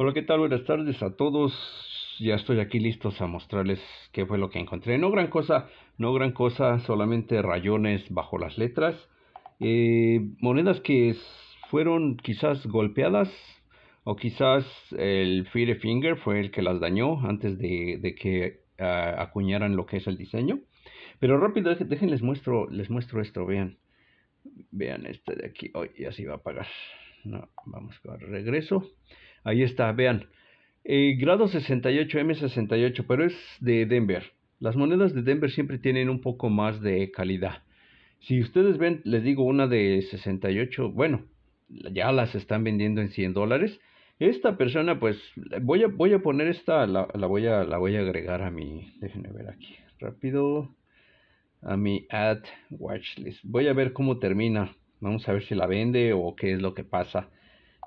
Hola, ¿qué tal? Buenas tardes a todos. Ya estoy aquí listos a mostrarles qué fue lo que encontré. No gran cosa, no gran cosa, solamente rayones bajo las letras. Eh, monedas que fueron quizás golpeadas o quizás el Fire Finger fue el que las dañó antes de, que ah, acuñaran lo que es el diseño. Pero rápido, déjenles les muestro, les muestro esto, vean. Vean este de aquí, hoy así ya a apagar. No, vamos a regreso. Ahí está, vean. Eh, grado 68, M68, pero es de Denver. Las monedas de Denver siempre tienen un poco más de calidad. Si ustedes ven, les digo una de 68, bueno, ya las están vendiendo en 100 dólares. Esta persona, pues, voy a, voy a poner esta, la, voy a, la voy a agregar a mi, déjenme ver aquí, rápido, a mi ad watchlist. Voy a ver cómo termina. Vamos a ver si la vende o qué es lo que pasa.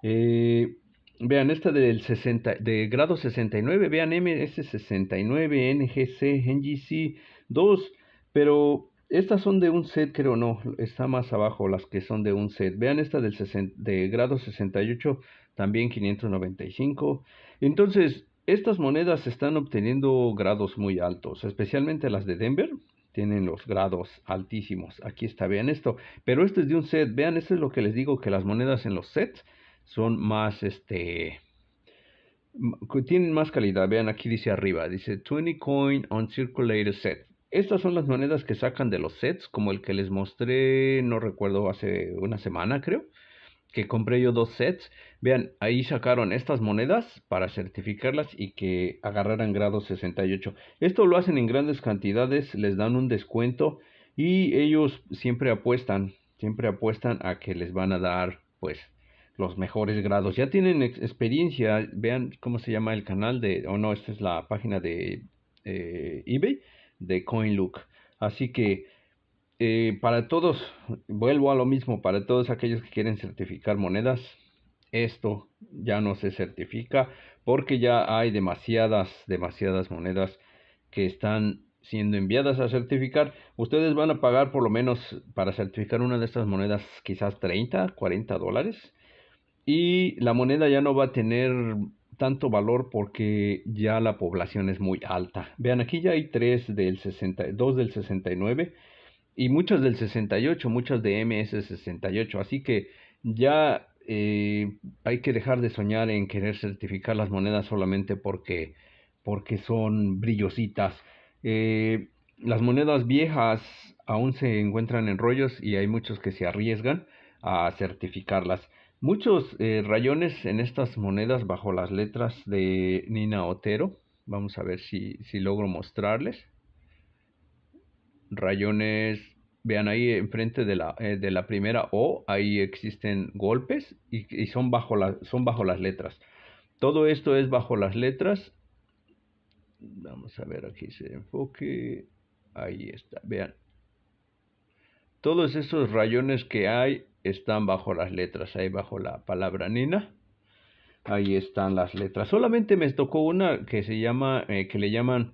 Eh, Vean, esta del 60, de grado 69, vean MS69, NGC, NGC 2, pero estas son de un set, creo, no, está más abajo las que son de un set. Vean esta del de grado 68, también 595. Entonces, estas monedas están obteniendo grados muy altos, especialmente las de Denver. Tienen los grados altísimos. Aquí está, vean esto. Pero este es de un set. Vean, esto es lo que les digo, que las monedas en los sets son más, este, tienen más calidad. Vean, aquí dice arriba, dice 20 coin on Circulated set. Estas son las monedas que sacan de los sets, como el que les mostré, no recuerdo, hace una semana creo, que compré yo dos sets. Vean, ahí sacaron estas monedas para certificarlas y que agarraran grado 68. Esto lo hacen en grandes cantidades, les dan un descuento y ellos siempre apuestan, siempre apuestan a que les van a dar pues los mejores grados. Ya tienen experiencia, vean cómo se llama el canal de, o no, esta es la página de eh, eBay de CoinLook. Así que eh, para todos, vuelvo a lo mismo, para todos aquellos que quieren certificar monedas, esto ya no se certifica porque ya hay demasiadas, demasiadas monedas que están siendo enviadas a certificar. Ustedes van a pagar por lo menos para certificar una de estas monedas quizás 30, 40 dólares y la moneda ya no va a tener tanto valor porque ya la población es muy alta. Vean, aquí ya hay 3 del 62 del 69 y muchos del 68, muchos de MS68, así que ya eh, hay que dejar de soñar en querer certificar las monedas solamente porque, porque son brillositas. Eh, las monedas viejas aún se encuentran en rollos y hay muchos que se arriesgan a certificarlas. Muchos eh, rayones en estas monedas bajo las letras de Nina Otero. Vamos a ver si, logro mostrarles. Rayones, vean ahí enfrente de la, eh, de la primera O, ahí existen golpes y, son, bajo son bajo las letras. Todo esto es bajo las letras. Vamos a ver aquí se enfoque. Ahí está, vean. Todos esos rayones que hay están bajo las letras, ahí bajo la palabra Nina. Ahí están las letras. Solamente me tocó una que se llama, eh, que le llaman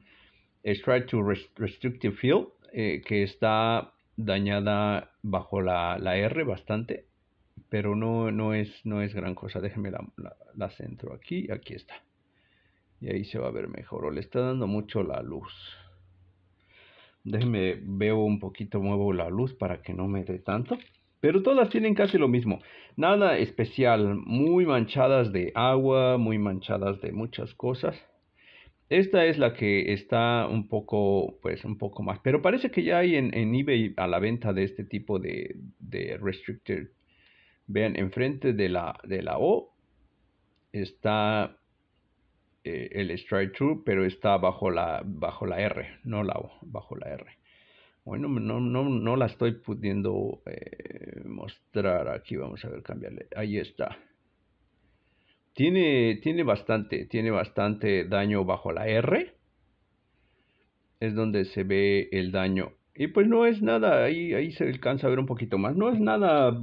Strike to Restrictive Field, eh, que está dañada bajo la, la, R bastante, pero no, no, es, no es gran cosa. Déjenme la, centro aquí, aquí está. Y ahí se va a ver mejor, o le está dando mucho la luz. Déjenme, veo un poquito, muevo la luz para que no me dé tanto. Pero todas tienen casi lo mismo. Nada especial, muy manchadas de agua, muy manchadas de muchas cosas. Esta es la que está un poco, pues un poco más. Pero parece que ya hay en, eBay a la venta de este tipo de, de restricted. Vean, enfrente de la, de la O está eh, el strike true, pero está bajo la, bajo la R, no la O, bajo la R. Bueno, no, la estoy pudiendo eh, mostrar aquí. Vamos a ver, cambiarle. Ahí está. Tiene, tiene bastante, tiene bastante daño bajo la R. Es donde se ve el daño. Y pues no es nada, ahí, ahí se alcanza a ver un poquito más. No es nada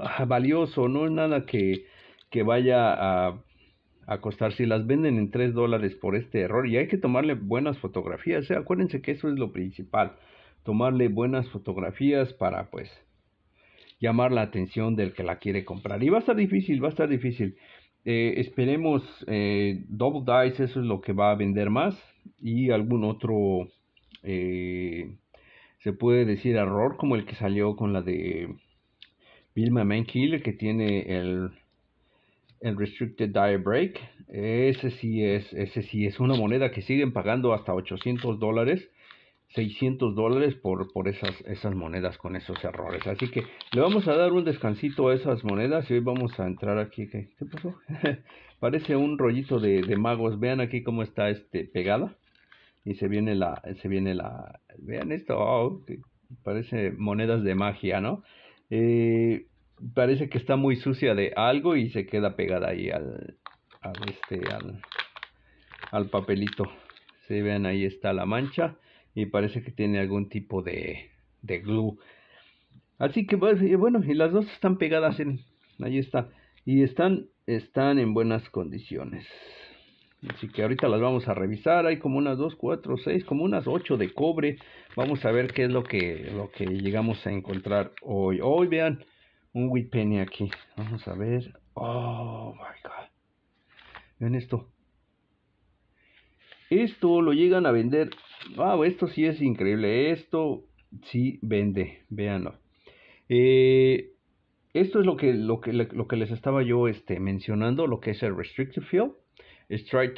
ah, valioso, no es nada que, que vaya a costar si las venden en 3 dólares por este error y hay que tomarle buenas fotografías acuérdense que eso es lo principal tomarle buenas fotografías para pues llamar la atención del que la quiere comprar. Y va a estar difícil, va a estar difícil. Eh, esperemos eh, Double Dice, eso es lo que va a vender más. Y algún otro, eh, se puede decir, error como el que salió con la de Vilma Mankiller que tiene el, el Restricted Die Break. Ese sí, es, ese sí es una moneda que siguen pagando hasta 800 dólares 600 dólares por, por esas, esas monedas con esos errores. Así que le vamos a dar un descansito a esas monedas y hoy vamos a entrar aquí. ¿Qué, pasó? Parece un rollito de, magos. Vean aquí cómo está este pegada. Y se viene la, se viene la, vean esto, oh, parece monedas de magia, ¿no? Eh, parece que está muy sucia de algo y se queda pegada ahí al, este, al, papelito. Se vean ahí está la mancha y parece que tiene algún tipo de, de glue. Así que pues, bueno, y las dos están pegadas en ahí está y están están en buenas condiciones. Así que ahorita las vamos a revisar. Hay como unas 2, 4, 6, como unas 8 de cobre. Vamos a ver qué es lo que, lo que llegamos a encontrar hoy. Hoy vean un Whitpenny aquí. Vamos a ver. Oh my god. Vean esto. Esto lo llegan a vender wow, ah, esto sí es increíble, esto sí vende, Veanlo. Eh, esto es lo que, lo, que, les estaba yo este, mencionando, lo que es el restrictive field.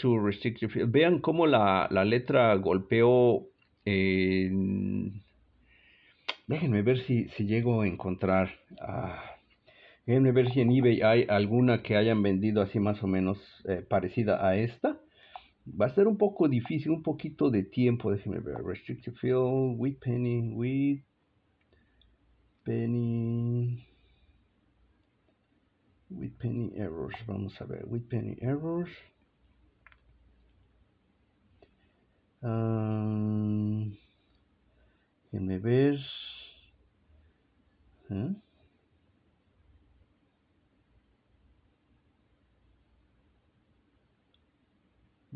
to field. Vean cómo la, letra golpeó. déjenme ver si, si, llego a encontrar. Ah, déjenme ver si en eBay hay alguna que hayan vendido así más o menos eh, parecida a esta. Va a ser un poco difícil, un poquito de tiempo. Déjeme ver. Restricted field, with penny, with penny. With penny errors. Vamos a ver. With penny errors. Um, ah, déjenme ver. ¿Eh?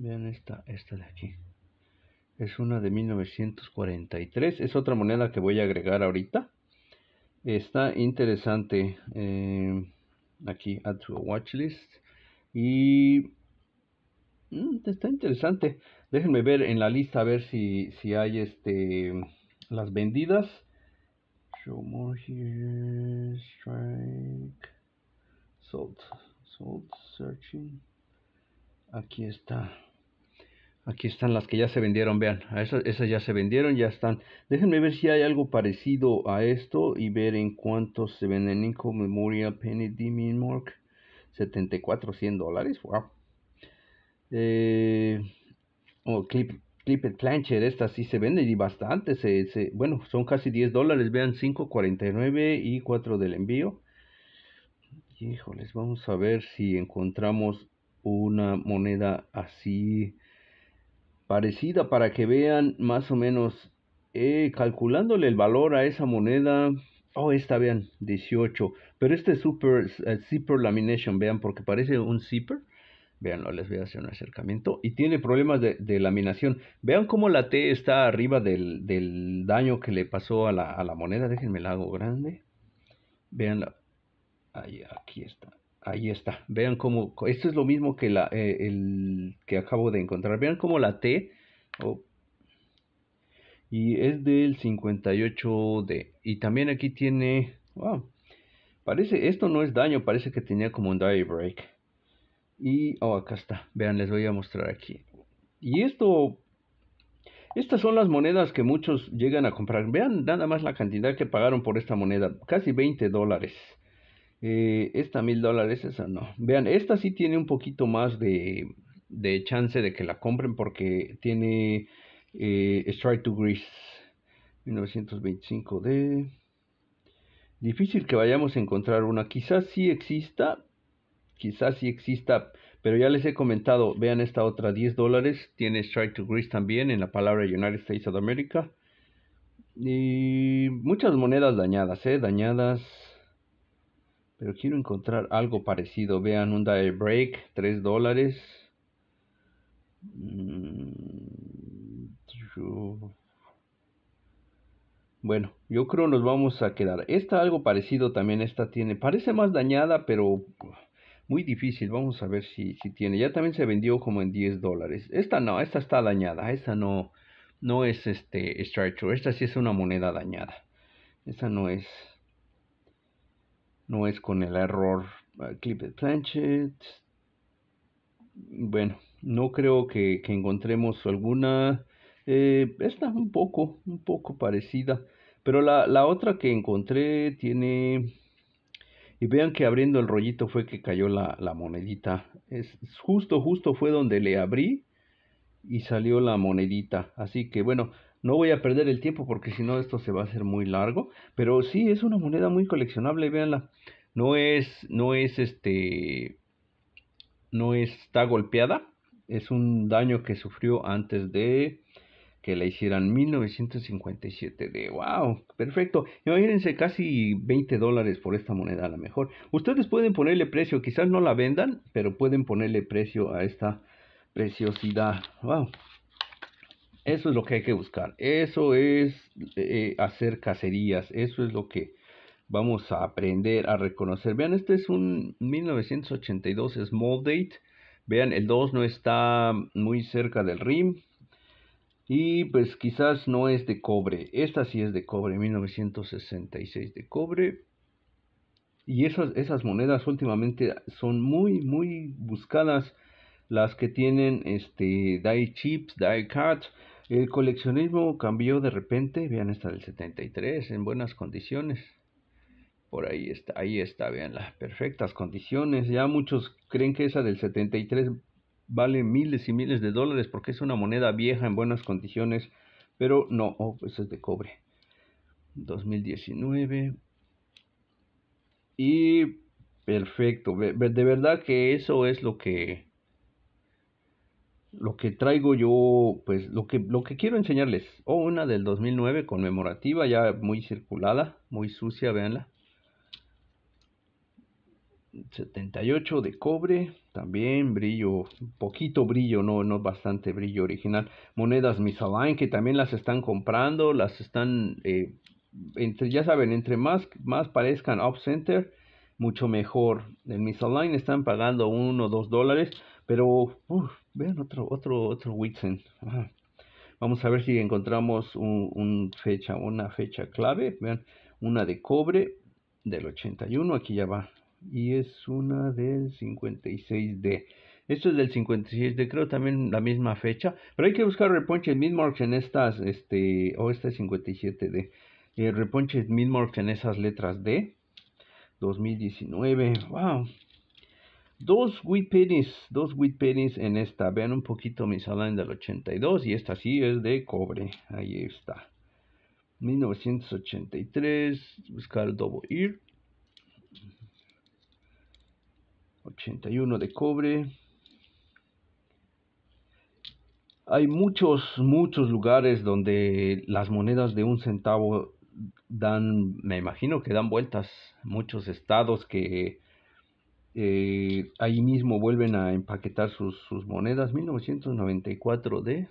Vean esta, esta de aquí. Es una de 1943. Es otra moneda que voy a agregar ahorita. Está interesante. Eh, aquí, add to a watchlist. Y mm, está interesante. Déjenme ver en la lista a ver si, si hay este las vendidas. Show more here. Strike. Salt. Salt searching. Aquí está. Aquí están las que ya se vendieron, vean, esas, esas ya se vendieron, ya están. Déjenme ver si hay algo parecido a esto y ver en cuánto se venden. Inco Memorial Penny Demon Mark, 74, 100 dólares, wow. Eh, oh, Clip, Plancher, esta sí se vende y bastante, bueno, son casi 10 dólares, vean, 5.49 y 4 del envío. Híjoles, vamos a ver si encontramos una moneda así parecida para que vean más o menos eh, calculándole el valor a esa moneda. Oh, esta vean, 18. Pero este super eh, zipper lamination, vean, porque parece un zipper. Vean, les voy a hacer un acercamiento. Y tiene problemas de, laminación. Vean cómo la T está arriba del, del daño que le pasó a la, a la, moneda. Déjenme la hago grande. Veanla. Ahí, aquí está. Ahí está. Vean cómo. Esto es lo mismo que la eh, el que acabo de encontrar. Vean cómo la T. Oh, y es del 58D. Y también aquí tiene. Wow. Parece. Esto no es daño. Parece que tenía como un die break. Y. Oh, acá está. Vean, les voy a mostrar aquí. Y esto. Estas son las monedas que muchos llegan a comprar. Vean nada más la cantidad que pagaron por esta moneda. Casi 20 dólares. Eh, esta mil dólares, esa no. Vean, esta sí tiene un poquito más de, chance de que la compren porque tiene eh, Strike to Greece 1925D. Difícil que vayamos a encontrar una. Quizás sí exista, quizás sí exista, pero ya les he comentado. Vean esta otra, 10 dólares. Tiene Strike to grease también en la palabra United States of America. Y muchas monedas dañadas, ¿eh? Dañadas pero quiero encontrar algo parecido. Vean un die break, 3 dólares. Mm, bueno, yo creo nos vamos a quedar. Esta algo parecido también, esta tiene. Parece más dañada, pero muy difícil. Vamos a ver si, si tiene. Ya también se vendió como en 10 dólares. Esta no, esta está dañada. Esta no, no es este Strike Esta sí es una moneda dañada. Esta no es no es con el error eh, Clip Clipped Planchet. Bueno, no creo que, encontremos alguna. Eh, esta un poco, un poco parecida. Pero la, otra que encontré tiene. Y vean que abriendo el rollito fue que cayó la, la monedita. Es justo, justo fue donde le abrí y salió la monedita. Así que bueno, no voy a perder el tiempo porque si no esto se va a hacer muy largo. Pero sí, es una moneda muy coleccionable, véanla. No es, no es este, no está golpeada. Es un daño que sufrió antes de que la hicieran 1957 de wow, perfecto. Imagínense casi 20 dólares por esta moneda a lo mejor. Ustedes pueden ponerle precio, quizás no la vendan, pero pueden ponerle precio a esta preciosidad. Wow. Eso es lo que hay que buscar, eso es eh, hacer cacerías, eso es lo que vamos a aprender a reconocer. Vean, este es un 1982 Small Date. Vean, el 2 no está muy cerca del rim. Y pues quizás no es de cobre. Esta sí es de cobre, 1966 de cobre. Y esas, esas monedas últimamente son muy, muy buscadas. Las que tienen este, die chips, die cards el coleccionismo cambió de repente, vean esta del 73, en buenas condiciones. Por ahí está, ahí está, veanla, las perfectas condiciones. Ya muchos creen que esa del 73 vale miles y miles de dólares porque es una moneda vieja en buenas condiciones, pero no, oh, pues es de cobre. 2019. Y perfecto, de verdad que eso es lo que lo que traigo yo, pues lo que, lo que quiero enseñarles, o oh, una del 2009 conmemorativa, ya muy circulada, muy sucia, véanla. 78 de cobre, también brillo, poquito brillo, no, no bastante brillo original. Monedas Misaline que también las están comprando, las están, eh, entre, ya saben, entre más, más parezcan off center, mucho mejor. En Misaline están pagando 1 o 2 dólares, pero Vean otro, otro, otro Whitson. Vamos a ver si encontramos una fecha clave. Vean, una de cobre del 81, aquí ya va. Y es una del 56D. Esto es del 56 d creo también la misma fecha, pero hay que buscar reponches midmarks en estas, este, o este 57D. Eh, reponches midmarks en esas letras D. 2019, wow. Dos wheat pennies, dos wheat pennies en esta. Vean un poquito mi salón del 82 y esta sí es de cobre. Ahí está. 1983, buscar el doble Ear. 81 de cobre. Hay muchos, muchos lugares donde las monedas de un centavo dan, me imagino que dan vueltas. Muchos estados que eh, ahí mismo vuelven a empaquetar sus, monedas. 1994 de...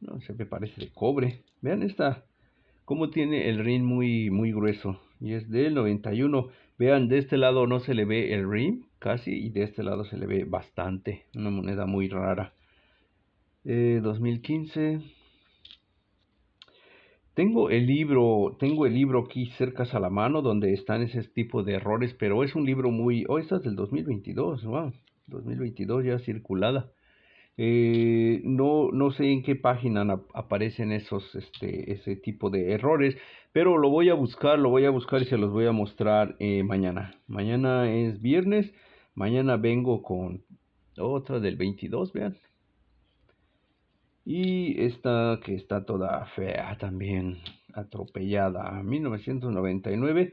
No se me parece de cobre. Vean esta, como tiene el ring muy, muy grueso. Y es del 91. Vean, de este lado no se le ve el rim casi y de este lado se le ve bastante. Una moneda muy rara. 2015. Eh, tengo el libro, tengo el libro aquí cerca a la mano donde están ese tipo de errores, pero es un libro muy, oh, esta es del 2022, wow, 2022 ya circulada. Eh, no, no sé en qué página aparecen esos, este, ese tipo de errores, pero lo voy a buscar, lo voy a buscar y se los voy a mostrar eh, mañana. Mañana es viernes, mañana vengo con otra del 22, vean, y esta que está toda fea también, atropellada, 1999.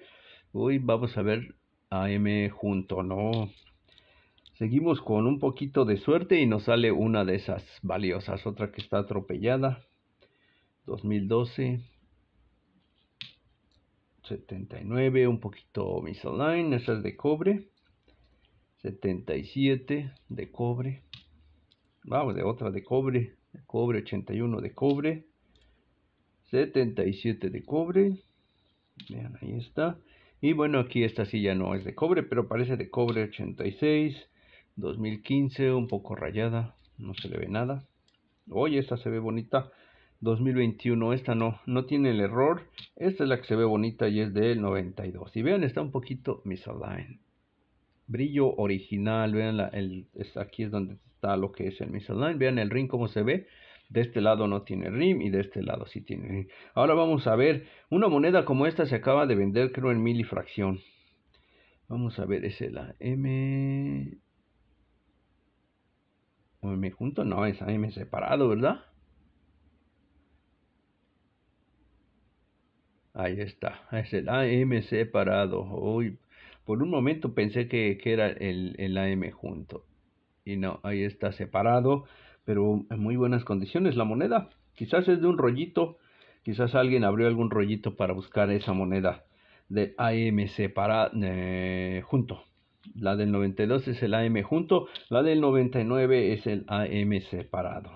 Hoy vamos a ver a M junto, ¿no? Seguimos con un poquito de suerte y nos sale una de esas valiosas, otra que está atropellada, 2012. 79, un poquito mis esa es de cobre. 77 de cobre. Vamos, de otra de cobre cobre 81 de cobre 77 de cobre vean ahí está y bueno aquí esta silla no es de cobre pero parece de cobre 86 2015 un poco rayada no se le ve nada oye esta se ve bonita 2021 esta no no tiene el error esta es la que se ve bonita y es del 92 y vean está un poquito misaligned brillo original vean la, el, aquí es donde lo que es el misaline. Vean el ring cómo se ve. De este lado no tiene RIM y de este lado sí tiene Ahora vamos a ver, una moneda como esta se acaba de vender creo en milifracción. Vamos a ver, es la M... junto? No, es M separado, ¿verdad? Ahí está, es el AM separado. por un momento pensé que, era el, el AM junto y no, ahí está separado, pero en muy buenas condiciones la moneda. Quizás es de un rollito, quizás alguien abrió algún rollito para buscar esa moneda de AM separado eh, junto. La del 92 es el AM junto, la del 99 es el AM separado.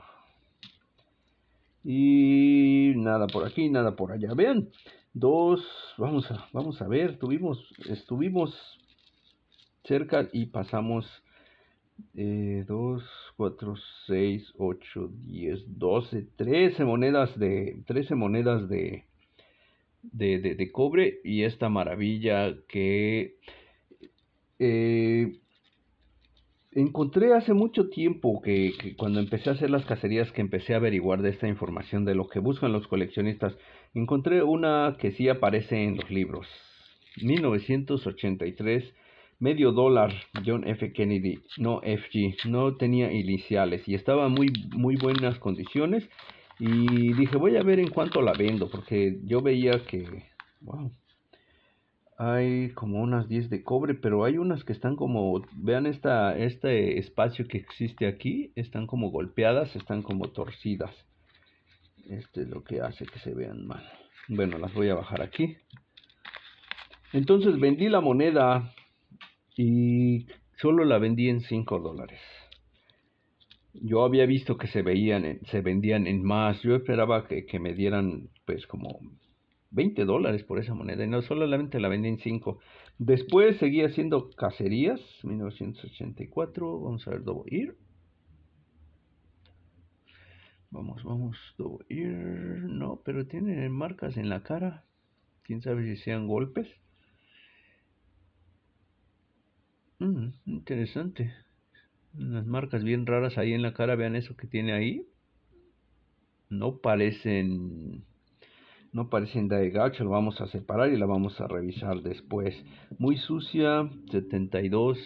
Y nada por aquí, nada por allá. Vean, dos, vamos a, vamos a ver, tuvimos, estuvimos cerca y pasamos 2, 4, 6, 8, 10, 12, 13 monedas de 13 monedas cobre y esta maravilla que eh, encontré hace mucho tiempo que, cuando empecé a hacer las cacerías que empecé a averiguar de esta información de lo que buscan los coleccionistas, encontré una que sí aparece en los libros. 1983 medio dólar John F. Kennedy, no FG, no tenía iniciales y estaba muy muy buenas condiciones y dije voy a ver en cuánto la vendo porque yo veía que hay como unas 10 de cobre pero hay unas que están como vean este espacio que existe aquí están como golpeadas están como torcidas este es lo que hace que se vean mal bueno las voy a bajar aquí entonces vendí la moneda y solo la vendí en 5 dólares. Yo había visto que se, veían, se vendían en más, yo esperaba que, me dieran pues como 20 dólares por esa moneda y no solamente la vendí en 5. Después seguí haciendo cacerías, 1984, vamos a ver debo ir? Vamos, vamos, a ir? no, pero tiene marcas en la cara, quién sabe si sean golpes. Mm, interesante. Unas marcas bien raras ahí en la cara, vean eso que tiene ahí. No parecen no parecen de gacho... lo vamos a separar y la vamos a revisar después. Muy sucia, 72.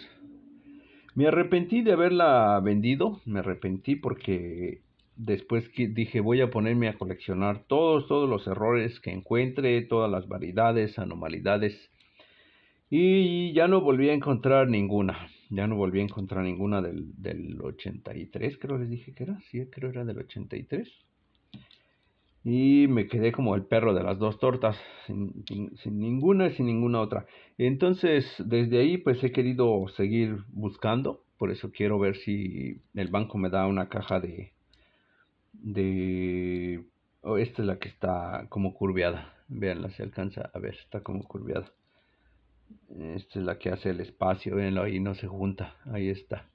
Me arrepentí de haberla vendido, me arrepentí porque después que dije voy a ponerme a coleccionar todos, todos los errores que encuentre, todas las variedades, anomalidades y ya no volví a encontrar ninguna. Ya no volví a encontrar ninguna del, del 83, creo les dije que era. Sí, creo era del 83. Y me quedé como el perro de las dos tortas, sin, ninguna y sin ninguna otra. Entonces, desde ahí pues he querido seguir buscando. Por eso quiero ver si el banco me da una caja de... de oh, esta es la que está como curveada. Veanla, se alcanza a ver, está como curviada. Esta es la que hace el espacio, venlo ahí no se junta, ahí está.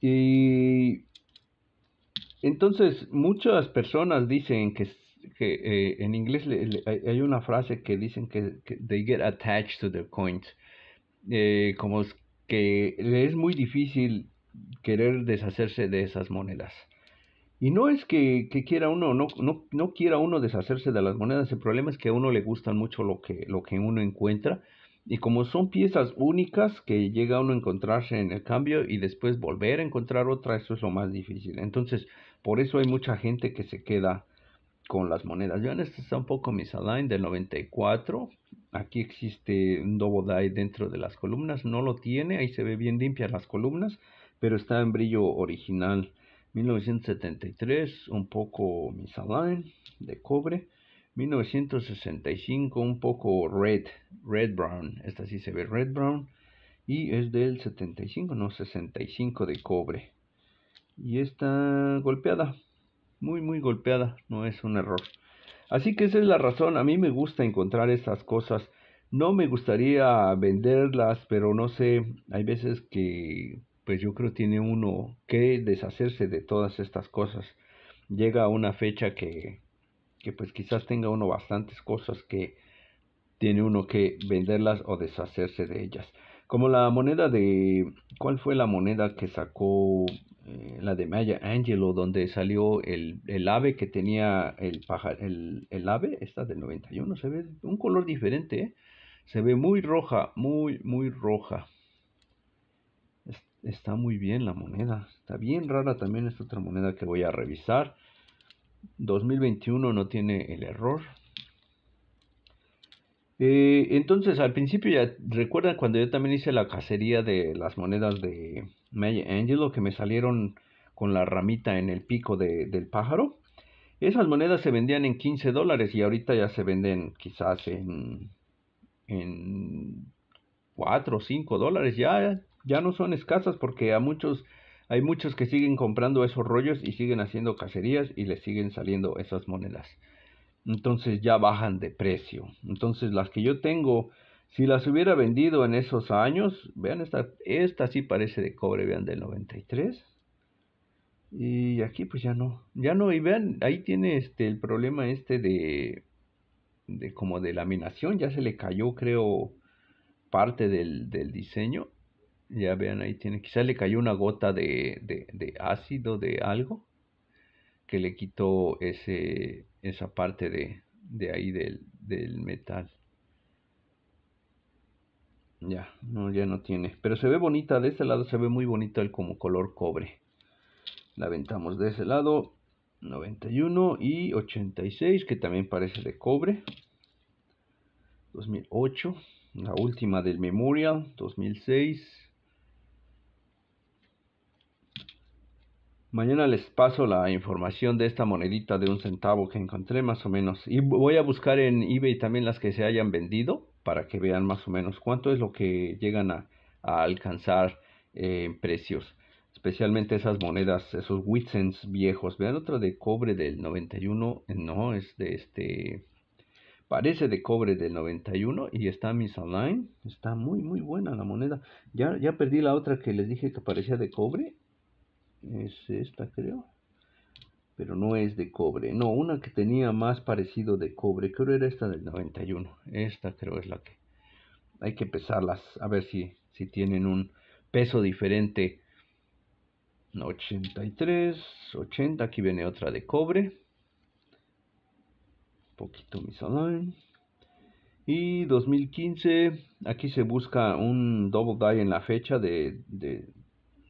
Y entonces muchas personas dicen que, eh, en inglés hay una frase que dicen que, they get attached to their coins, eh, como que es muy difícil querer deshacerse de esas monedas. Y no es que, quiera uno, no, no, no, quiera uno deshacerse de las monedas, el problema es que a uno le gustan mucho lo que, lo que uno encuentra. Y como son piezas únicas que llega uno a encontrarse en el cambio y después volver a encontrar otra, eso es lo más difícil. Entonces, por eso hay mucha gente que se queda con las monedas. Ya este está un poco Misalign del 94. Aquí existe un Double Die dentro de las columnas. No lo tiene, ahí se ve bien limpia las columnas, pero está en brillo original 1973 un poco Misaline, de cobre. 1965 un poco red, red brown. Esta sí se ve red brown. Y es del 75, no 65 de cobre. Y está golpeada. Muy, muy golpeada. No es un error. Así que esa es la razón. A mí me gusta encontrar estas cosas. No me gustaría venderlas, pero no sé. Hay veces que pues yo creo tiene uno que deshacerse de todas estas cosas. Llega una fecha que, pues quizás tenga uno bastantes cosas que tiene uno que venderlas o deshacerse de ellas. Como la moneda de, ¿cuál fue la moneda que sacó eh, la de Maya Angelo, donde salió el, ave que tenía el, pájaro. el, ave, esta del 91, se ve un color diferente, ¿eh? se ve muy roja, muy, muy roja está muy bien la moneda. Está bien rara también esta otra moneda que voy a revisar. 2021 no tiene el error. Eh, entonces, al principio ya recuerdan cuando yo también hice la cacería de las monedas de Maya Angelo que me salieron con la ramita en el pico del pájaro. Esas monedas se vendían en 15 dólares y ahorita ya se venden quizás en, en 4 o 5 dólares. Ya ya no son escasas porque a muchos hay muchos que siguen comprando esos rollos y siguen haciendo cacerías y les siguen saliendo esas monedas. Entonces ya bajan de precio. Entonces las que yo tengo, si las hubiera vendido en esos años, vean esta, esta sí parece de cobre, vean del 93. Y aquí pues ya no, ya no, y vean, ahí tiene este el problema este de, de como de laminación, ya se le cayó creo parte del, del diseño ya vean, ahí tiene, quizás le cayó una gota de, ácido, de algo, que le quitó ese, esa parte de, ahí del, del metal. Ya, no, ya no tiene. Pero se ve bonita, de este lado se ve muy bonita el como color cobre. La aventamos de ese lado, 91 y 86, que también parece de cobre. 2008, la última del Memorial, 2006. Mañana les paso la información de esta monedita de un centavo que encontré más o menos. Y voy a buscar en eBay también las que se hayan vendido para que vean más o menos cuánto es lo que llegan a, alcanzar eh, en precios. Especialmente esas monedas, esos Witsens viejos. Vean otra de cobre del 91. No, es de este... Parece de cobre del 91 y está Miss Online. Está muy, muy buena la moneda. Ya, ya perdí la otra que les dije que parecía de cobre es esta creo pero no es de cobre no una que tenía más parecido de cobre creo era esta del 91 esta creo es la que hay que pesarlas a ver si si tienen un peso diferente 83 80 aquí viene otra de cobre un poquito online y 2015 aquí se busca un double die en la fecha de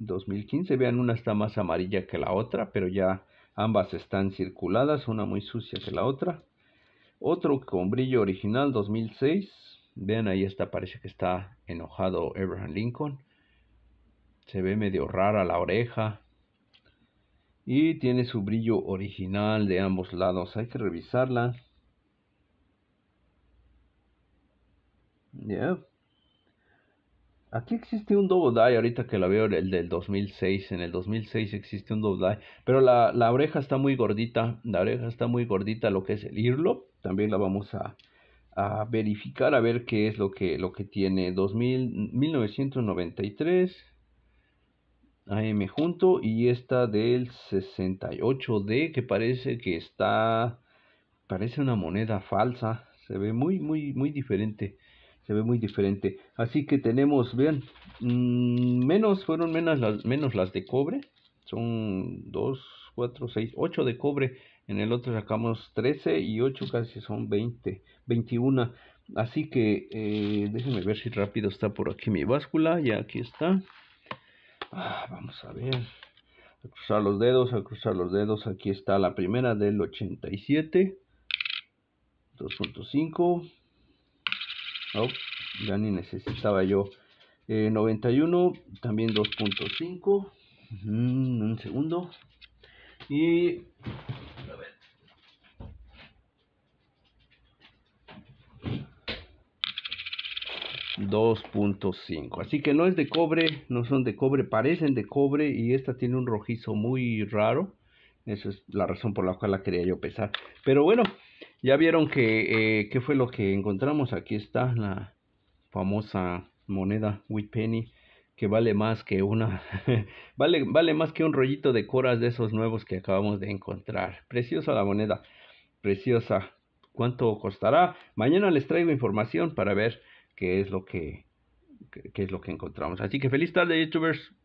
2015. Vean, una está más amarilla que la otra, pero ya ambas están circuladas, una muy sucia que la otra. Otro con brillo original 2006. Vean, ahí esta parece que está enojado Abraham Lincoln. Se ve medio rara la oreja. Y tiene su brillo original de ambos lados. Hay que revisarla. Ya. Aquí existe un double die, ahorita que la veo, el del 2006. En el 2006 existe un double die, pero la, oreja está muy gordita. La oreja está muy gordita, lo que es el Irlo. También la vamos a, verificar, a ver qué es lo que, lo que tiene. 2000, 1993 AM junto y esta del 68D que parece que está, parece una moneda falsa. Se ve muy, muy, muy diferente se ve muy diferente. Así que tenemos, vean, mm, menos, fueron menos las, menos las de cobre. Son 2, 4, 6, 8 de cobre. En el otro sacamos 13 y 8 casi son 20, 21. Así que eh, déjenme ver si rápido está por aquí mi báscula. Ya aquí está. Ah, vamos a ver. A cruzar los dedos, a cruzar los dedos. Aquí está la primera del 87. 2.5. Oh, ya ni necesitaba yo. 91, eh, también 2.5. un segundo. Y... A así que no es de cobre no son de cobre parecen de cobre y esta tiene un rojizo muy raro esa es la razón por la cual la quería yo pesar pero bueno ya vieron que, eh, ¿qué fue lo que encontramos? Aquí está la famosa moneda penny que vale más que una, vale, vale más que un rollito de coras de esos nuevos que acabamos de encontrar. Preciosa la moneda, preciosa. ¿Cuánto costará? Mañana les traigo información para ver qué es lo que, qué es lo que encontramos. Así que feliz tarde, youtubers.